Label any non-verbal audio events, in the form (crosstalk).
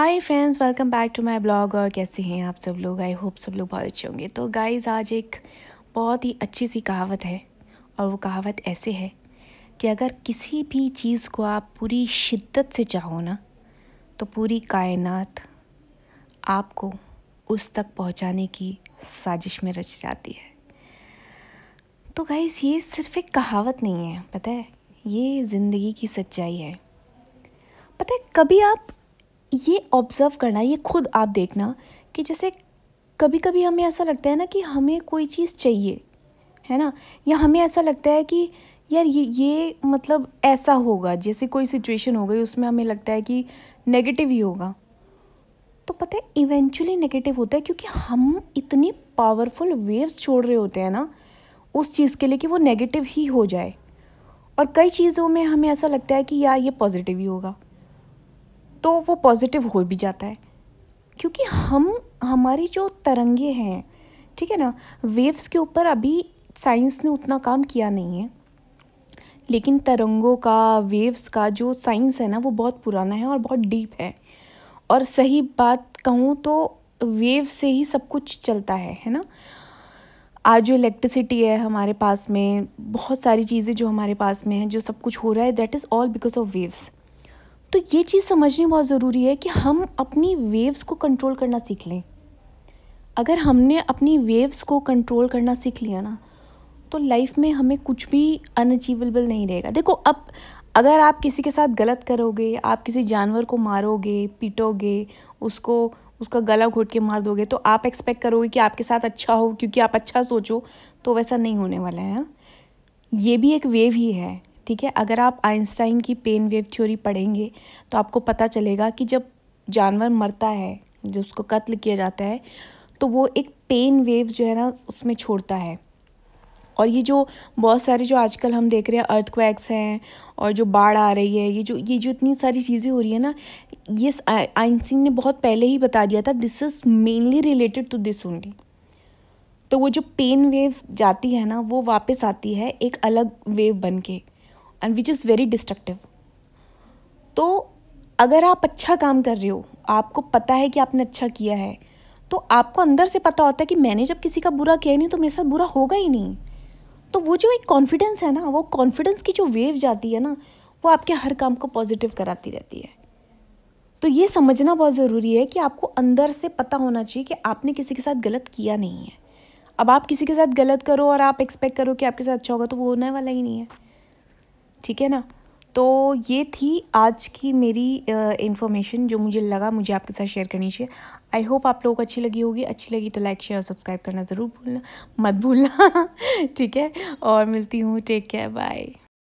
Hi friends welcome back to my blog और कैसे हैं आप सब लोग आई होप सब लोग बहुत अच्छे होंगे तो गाइस आज एक बहुत ही अच्छी सी कहावत है और वो कहावत ऐसे है कि अगर किसी भी चीज़ को आप पूरी शिद्दत से चाहो ना तो पूरी कायनात आपको उस तक पहुंचाने की साजिश में रच जाती है तो गाइस ये सिर्फ एक कहावत नहीं है पता है ये ज़िंदगी की सच्चाई है पता है कभी आप ये ऑब्ज़र्व करना ये खुद आप देखना कि जैसे कभी कभी हमें ऐसा लगता है ना कि हमें कोई चीज़ चाहिए है ना या हमें ऐसा लगता है कि यार ये ये मतलब ऐसा होगा जैसे कोई सिचुएशन हो गई उसमें हमें लगता है कि नेगेटिव ही होगा तो पता है इवेंचुअली नेगेटिव होता है क्योंकि हम इतनी पावरफुल वेव्स छोड़ रहे होते हैं ना उस चीज़ के लिए कि वो नेगेटिव ही हो जाए और कई चीज़ों में हमें ऐसा लगता है कि यार ये पॉजिटिव ही होगा तो वो पॉजिटिव हो भी जाता है क्योंकि हम हमारी जो तरंगे हैं ठीक है ना वेव्स के ऊपर अभी साइंस ने उतना काम किया नहीं है लेकिन तरंगों का वेव्स का जो साइंस है ना वो बहुत पुराना है और बहुत डीप है और सही बात कहूँ तो वेव से ही सब कुछ चलता है है ना आज जो इलेक्ट्रिसिटी है हमारे पास में बहुत सारी चीज़ें जो हमारे पास में हैं जो सब कुछ हो रहा है that is all because of waves तो ये चीज़ समझनी बहुत ज़रूरी है कि हम अपनी वेव्स को कंट्रोल करना सीख लें अगर हमने अपनी वेव्स को कंट्रोल करना सीख लिया ना तो लाइफ में हमें कुछ भी अनअचीवेबल नहीं रहेगा देखो अब अगर आप किसी के साथ गलत करोगे आप किसी जानवर को मारोगे पीटोगे उसको उसका गला घोट के मार दोगे तो आप एक्सपेक्ट करोगे कि आपके साथ अच्छा हो क्योंकि आप अच्छा सोचो तो वैसा नहीं होने वाला है हाँ? ये भी एक वेव ही है ठीक है अगर आप आइंस्टाइन की पेन वेव थ्योरी पढ़ेंगे तो आपको पता चलेगा कि जब जानवर मरता है जो उसको कत्ल किया जाता है तो वो एक पेन वेव जो है ना उसमें छोड़ता है और ये जो बहुत सारे जो आजकल हम देख रहे हैं अर्थक्वैक्स हैं और जो बाढ़ आ रही है ये जो ये जो इतनी सारी चीज़ें हो रही है ना ये आइंस्टीन ने बहुत पहले ही बता दिया था this is mainly related to this only तो वो जो पेन वेव जाती है ना वो वापस आती है एक अलग वेव बन के and which is very destructive तो अगर आप अच्छा काम कर रहे हो आपको पता है कि आपने अच्छा किया है तो आपको अंदर से पता होता है कि मैंने जब किसी का बुरा किया नहीं तो मेरे साथ बुरा होगा ही नहीं तो वो जो एक कॉन्फिडेंस है ना वो कॉन्फिडेंस की जो वेव जाती है ना वो आपके हर काम को पॉजिटिव कराती रहती है तो ये समझना बहुत ज़रूरी है कि आपको अंदर से पता होना चाहिए कि आपने किसी के साथ गलत किया नहीं है अब आप किसी के साथ गलत करो और आप एक्सपेक्ट करो कि आपके साथ अच्छा होगा तो वो होने वाला ही नहीं है ठीक है ना तो ये थी आज की मेरी इन्फॉर्मेशन जो मुझे लगा मुझे आपके साथ शेयर करनी चाहिए आई होप आप लोगों को अच्छी लगी होगी अच्छी लगी तो लाइक शेयर सब्सक्राइब करना ज़रूर भूलना मत भूलना (laughs) ठीक है और मिलती हूँ टेक केयर बाय